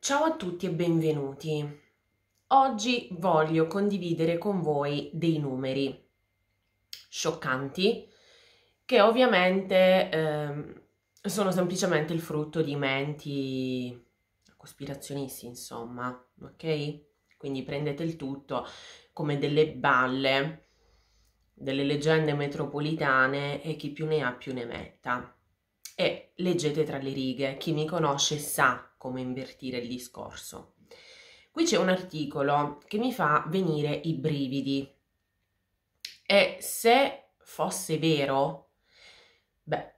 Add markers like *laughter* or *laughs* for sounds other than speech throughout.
Ciao a tutti e benvenuti. Oggi voglio condividere con voi dei numeri scioccanti che ovviamente eh, sono semplicemente il frutto di menti cospirazionisti, insomma, ok? Quindi prendete il tutto come delle balle, delle leggende metropolitane e chi più ne ha più ne metta e leggete tra le righe, chi mi conosce sa come invertire il discorso. Qui c'è un articolo che mi fa venire i brividi e se fosse vero, beh,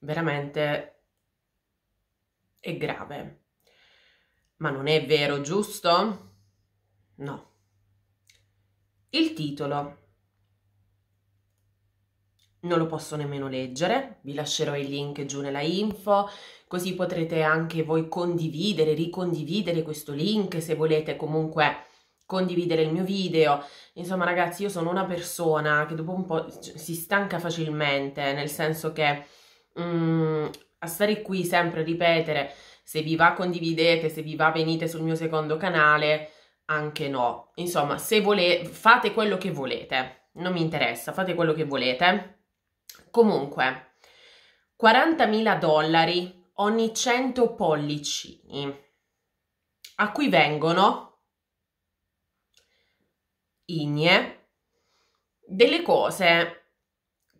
veramente è grave. Ma non è vero, giusto? No. Il titolo non lo posso nemmeno leggere, vi lascerò il link giù nella info, così potrete anche voi condividere, ricondividere questo link se volete comunque condividere il mio video. Insomma ragazzi io sono una persona che dopo un po' si stanca facilmente, nel senso che um, a stare qui sempre a ripetere se vi va condividete, se vi va venite sul mio secondo canale, anche no. Insomma se volete fate quello che volete, non mi interessa, fate quello che volete Comunque, 40.000 dollari ogni 100 pollicini, a cui vengono igne delle cose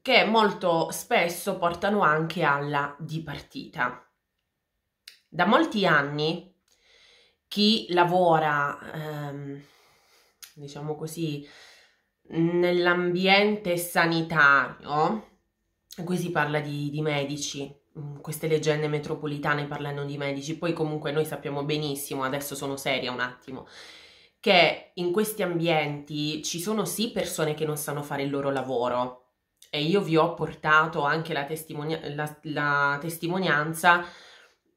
che molto spesso portano anche alla dipartita. Da molti anni chi lavora, ehm, diciamo così, nell'ambiente sanitario qui si parla di, di medici, mm, queste leggende metropolitane parlano di medici, poi comunque noi sappiamo benissimo, adesso sono seria un attimo, che in questi ambienti ci sono sì persone che non sanno fare il loro lavoro e io vi ho portato anche la, testimonia- la, la testimonianza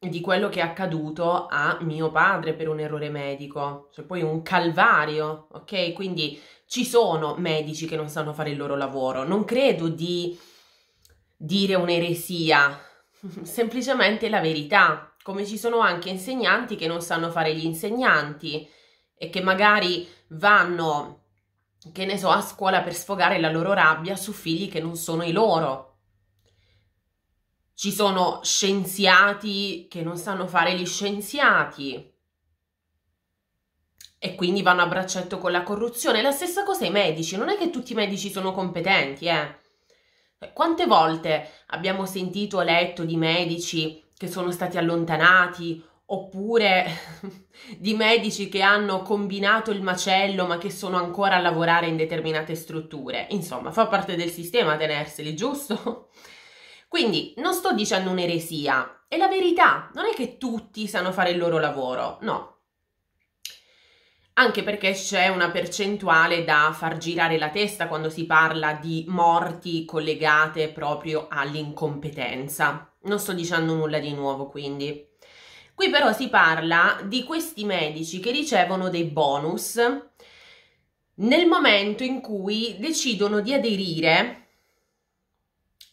di quello che è accaduto a mio padre per un errore medico, cioè poi un calvario, ok? Quindi ci sono medici che non sanno fare il loro lavoro, non credo di dire un'eresia, *laughs* semplicemente la verità, come ci sono anche insegnanti che non sanno fare gli insegnanti e che magari vanno, che ne so, a scuola per sfogare la loro rabbia su figli che non sono i loro. Ci sono scienziati che non sanno fare gli scienziati e quindi vanno a braccetto con la corruzione. La stessa cosa i medici, non è che tutti i medici sono competenti, eh. Quante volte abbiamo sentito o letto di medici che sono stati allontanati oppure *laughs* di medici che hanno combinato il macello ma che sono ancora a lavorare in determinate strutture. Insomma, fa parte del sistema tenerseli, giusto? Quindi non sto dicendo un'eresia, è la verità, non è che tutti sanno fare il loro lavoro, no anche perché c'è una percentuale da far girare la testa quando si parla di morti collegate proprio all'incompetenza. Non sto dicendo nulla di nuovo, quindi. Qui però si parla di questi medici che ricevono dei bonus nel momento in cui decidono di aderire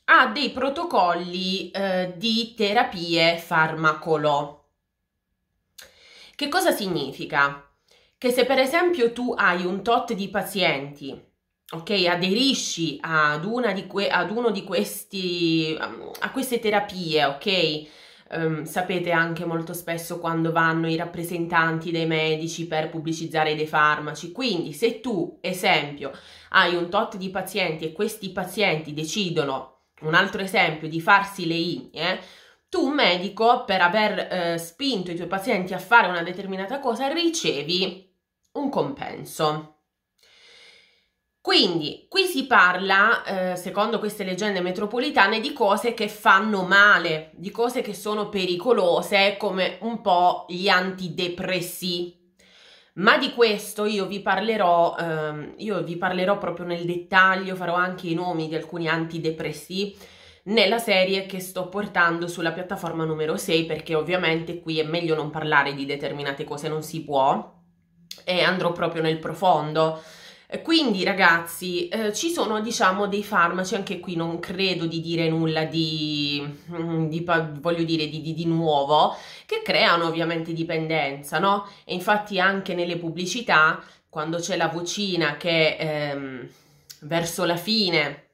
a dei protocolli eh, di terapie farmacolo. Che cosa significa? che se per esempio tu hai un tot di pazienti, ok, aderisci ad, que- ad uno di questi, um, a queste terapie, ok, um, sapete anche molto spesso quando vanno i rappresentanti dei medici per pubblicizzare dei farmaci, quindi se tu, esempio, hai un tot di pazienti e questi pazienti decidono, un altro esempio, di farsi le inie, eh, tu medico per aver eh, spinto i tuoi pazienti a fare una determinata cosa ricevi un compenso. Quindi qui si parla, eh, secondo queste leggende metropolitane, di cose che fanno male, di cose che sono pericolose come un po' gli antidepressi. Ma di questo io vi parlerò, ehm, io vi parlerò proprio nel dettaglio, farò anche i nomi di alcuni antidepressi nella serie che sto portando sulla piattaforma numero 6 perché ovviamente qui è meglio non parlare di determinate cose, non si può e andrò proprio nel profondo. Eh, quindi ragazzi, eh, ci sono diciamo dei farmaci, anche qui non credo di dire nulla di, mm, di voglio dire, di, di, di, nuovo, che creano ovviamente dipendenza, no? E infatti anche nelle pubblicità, quando c'è la vocina che ehm, verso la fine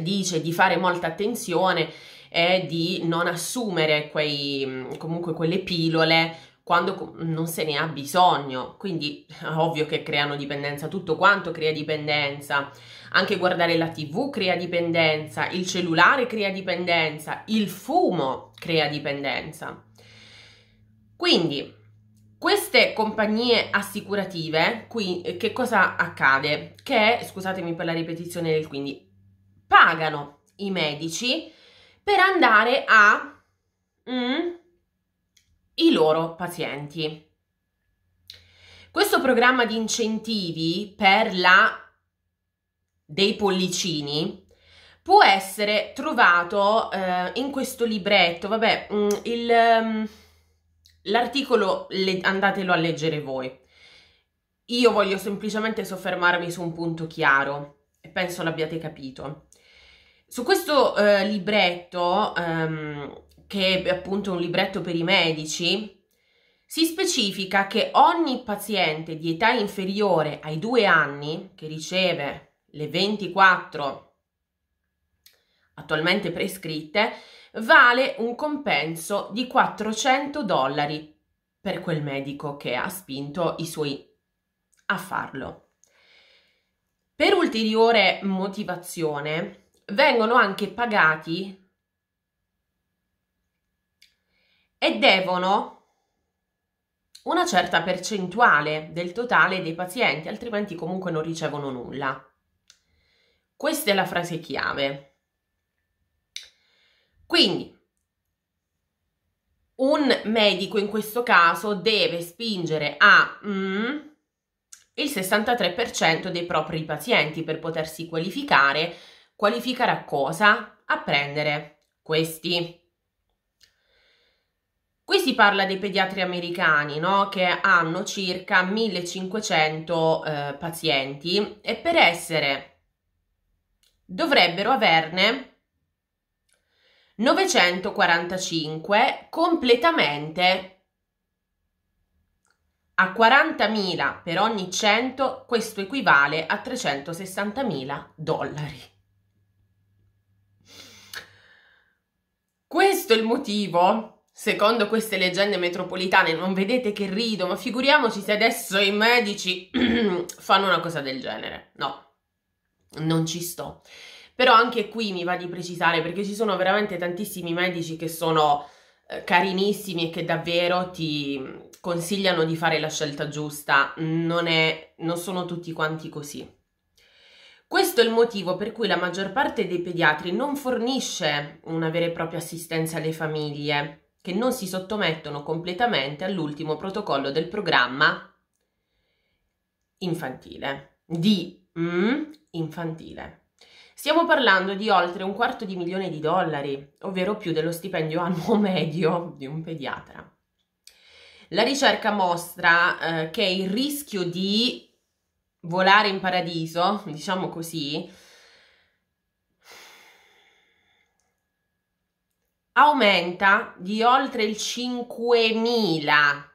dice di fare molta attenzione e di non assumere quei, mm, comunque quelle pillole quando non se ne ha bisogno. Quindi *laughs* ovvio che creano dipendenza, tutto quanto crea dipendenza. Anche guardare la TV crea dipendenza, il cellulare crea dipendenza, il fumo crea dipendenza. Quindi queste compagnie assicurative, qui, eh, che cosa accade? Che, scusatemi per la ripetizione del quindi, pagano i medici per andare a... Mm, i loro pazienti. Questo programma di incentivi per la dei pollicini può essere trovato eh, in questo libretto, vabbè, mm, il, mm, l'articolo le, andatelo a leggere voi. Io voglio semplicemente soffermarmi su un punto chiaro e penso l'abbiate capito. Su questo eh, libretto ehm, che è appunto un libretto per i medici, si specifica che ogni paziente di età inferiore ai due anni che riceve le 24 attualmente prescritte vale un compenso di 400 dollari per quel medico che ha spinto i suoi a farlo. Per ulteriore motivazione vengono anche pagati e devono una certa percentuale del totale dei pazienti, altrimenti comunque non ricevono nulla. Questa è la frase chiave. Quindi, un medico in questo caso deve spingere a mm, il 63% dei propri pazienti per potersi qualificare. Qualificare a cosa? A prendere questi Qui si parla dei pediatri americani no? che hanno circa 1500 eh, pazienti e per essere dovrebbero averne 945 completamente a 40.000 per ogni 100 questo equivale a 360.000 dollari. Questo è il motivo Secondo queste leggende metropolitane non vedete che rido, ma figuriamoci se adesso i medici *clears throat* fanno una cosa del genere. No, non ci sto. Però anche qui mi va di precisare perché ci sono veramente tantissimi medici che sono eh, carinissimi e che davvero ti consigliano di fare la scelta giusta, non, è, non sono tutti quanti così. Questo è il motivo per cui la maggior parte dei pediatri non fornisce una vera e propria assistenza alle famiglie che non si sottomettono completamente all'ultimo protocollo del programma infantile, di mm, infantile. Stiamo parlando di oltre un quarto di milione di dollari, ovvero più dello stipendio annuo *laughs* medio di un pediatra. La ricerca mostra eh, che il rischio di volare in paradiso, diciamo così, aumenta di oltre il 5.000%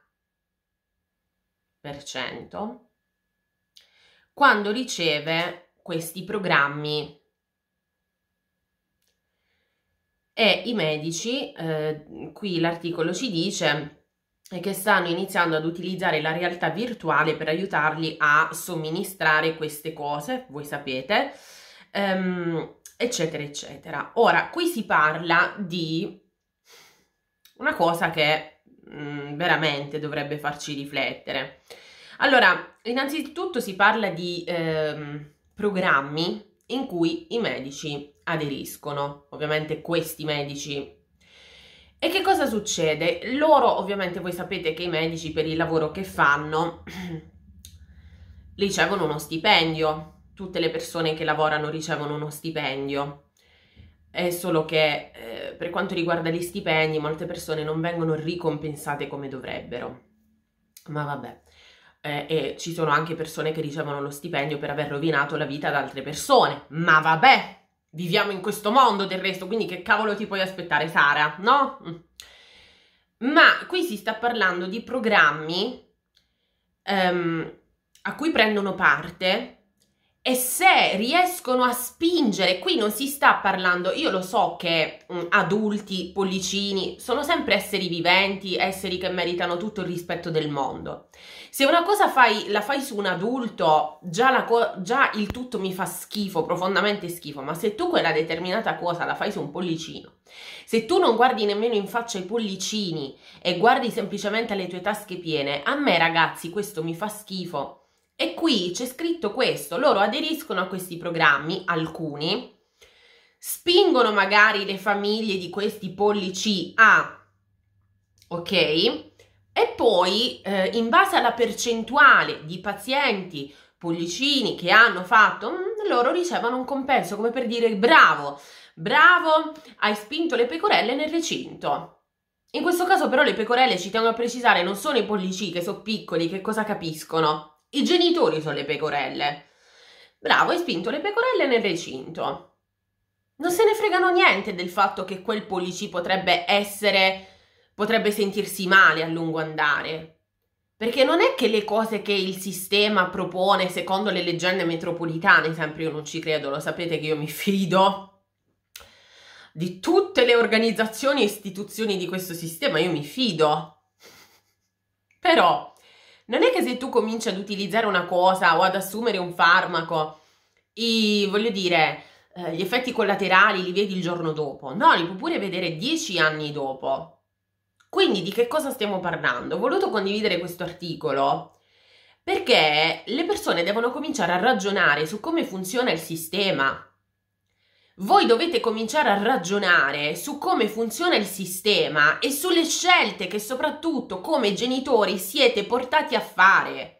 quando riceve questi programmi e i medici, eh, qui l'articolo ci dice che stanno iniziando ad utilizzare la realtà virtuale per aiutarli a somministrare queste cose, voi sapete. Um, eccetera, eccetera. Ora, qui si parla di una cosa che mh, mm, veramente dovrebbe farci riflettere. Allora, innanzitutto si parla di eh, programmi in cui i medici aderiscono, ovviamente questi medici. E che cosa succede? Loro, ovviamente, voi sapete che i medici per il lavoro che fanno *clears throat* ricevono uno stipendio tutte le persone che lavorano ricevono uno stipendio. È solo che eh, per quanto riguarda gli stipendi, molte persone non vengono ricompensate come dovrebbero. Ma vabbè. Eh, e ci sono anche persone che ricevono lo stipendio per aver rovinato la vita ad altre persone. Ma vabbè, viviamo in questo mondo del resto, quindi che cavolo ti puoi aspettare, Sara? No? Mm. Ma qui si sta parlando di programmi ehm, a cui prendono parte e se riescono a spingere, qui non si sta parlando, io lo so che mh, mm, adulti, pollicini, sono sempre esseri viventi, esseri che meritano tutto il rispetto del mondo. Se una cosa fai, la fai su un adulto, già, co- già il tutto mi fa schifo, profondamente schifo, ma se tu quella determinata cosa la fai su un pollicino, se tu non guardi nemmeno in faccia i pollicini e guardi semplicemente le tue tasche piene, a me ragazzi questo mi fa schifo e qui c'è scritto questo, loro aderiscono a questi programmi, alcuni, spingono magari le famiglie di questi pollici a, ok? E poi eh, in base alla percentuale di pazienti pollicini che hanno fatto, mh, mm, loro ricevono un compenso, come per dire bravo, bravo, hai spinto le pecorelle nel recinto. In questo caso però le pecorelle, ci tengo a precisare, non sono i pollici che sono piccoli, che cosa capiscono? I genitori sono le pecorelle. Bravo, hai spinto le pecorelle nel recinto. Non se ne fregano niente del fatto che quel polici potrebbe essere, potrebbe sentirsi male a lungo andare. Perché non è che le cose che il sistema propone secondo le leggende metropolitane, sempre io non ci credo, lo sapete che io mi fido di tutte le organizzazioni e istituzioni di questo sistema, io mi fido. Però non è che se tu cominci ad utilizzare una cosa o ad assumere un farmaco, i, voglio dire, eh, gli effetti collaterali li vedi il giorno dopo, no, li puoi pure vedere dieci anni dopo. Quindi di che cosa stiamo parlando? Ho voluto condividere questo articolo perché le persone devono cominciare a ragionare su come funziona il sistema voi dovete cominciare a ragionare su come funziona il sistema e sulle scelte che soprattutto come genitori siete portati a fare.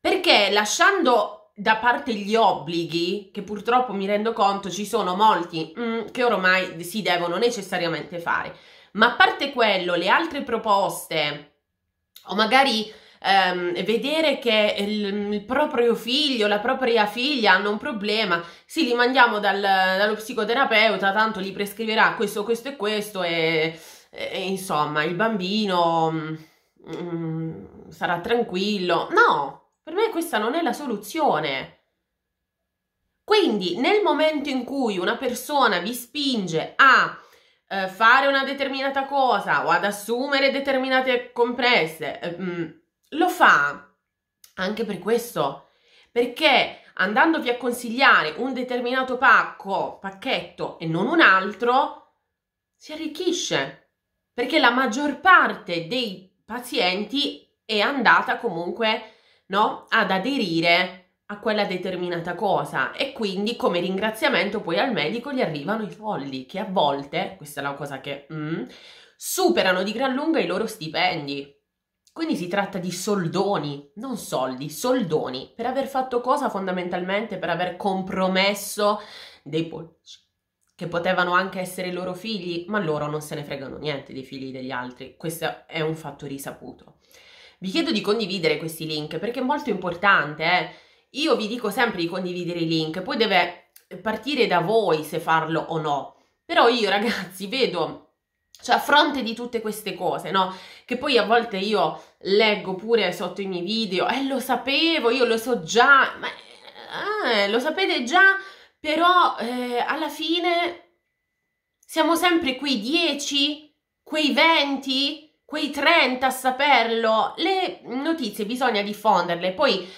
Perché lasciando da parte gli obblighi, che purtroppo mi rendo conto ci sono molti mm, che ormai si devono necessariamente fare, ma a parte quello, le altre proposte o magari ehm, vedere che il, il, proprio figlio, la propria figlia hanno un problema, sì, li mandiamo dal, dallo psicoterapeuta, tanto gli prescriverà questo, questo e questo e, e insomma il bambino mm, mm, sarà tranquillo. No, per me questa non è la soluzione. Quindi nel momento in cui una persona vi spinge a eh, fare una determinata cosa o ad assumere determinate compresse, eh, mm, lo fa anche per questo, perché andandovi a consigliare un determinato pacco, pacchetto e non un altro, si arricchisce, perché la maggior parte dei pazienti è andata comunque no, ad aderire a quella determinata cosa e quindi come ringraziamento poi al medico gli arrivano i folli che a volte, questa è una cosa che mm, superano di gran lunga i loro stipendi. Quindi si tratta di soldoni, non soldi, soldoni, per aver fatto cosa fondamentalmente? Per aver compromesso dei pollici, che potevano anche essere i loro figli, ma loro non se ne fregano niente dei figli degli altri, questo è un fatto risaputo. Vi chiedo di condividere questi link perché è molto importante, eh? io vi dico sempre di condividere i link, poi deve partire da voi se farlo o no, però io ragazzi vedo cioè, a fronte di tutte queste cose, no? Che poi a volte io leggo pure sotto i miei video, eh, lo sapevo, io lo so già, ma eh, lo sapete già, però eh, alla fine siamo sempre quei 10, quei 20, quei 30 a saperlo. Le notizie bisogna diffonderle, poi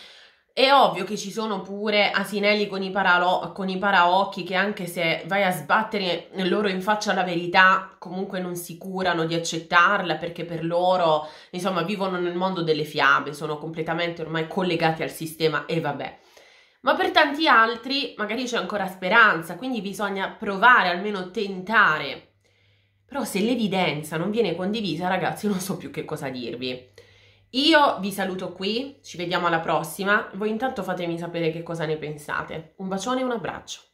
è ovvio che ci sono pure asinelli con i, paralo- con i paraocchi che anche se vai a sbattere loro in faccia la verità, comunque non si curano di accettarla perché per loro, insomma, vivono nel mondo delle fiabe, sono completamente ormai collegati al sistema e vabbè. Ma per tanti altri magari c'è ancora speranza, quindi bisogna provare, almeno tentare. Però se l'evidenza non viene condivisa, ragazzi, non so più che cosa dirvi. Io vi saluto qui, ci vediamo alla prossima. Voi intanto fatemi sapere che cosa ne pensate. Un bacione e un abbraccio.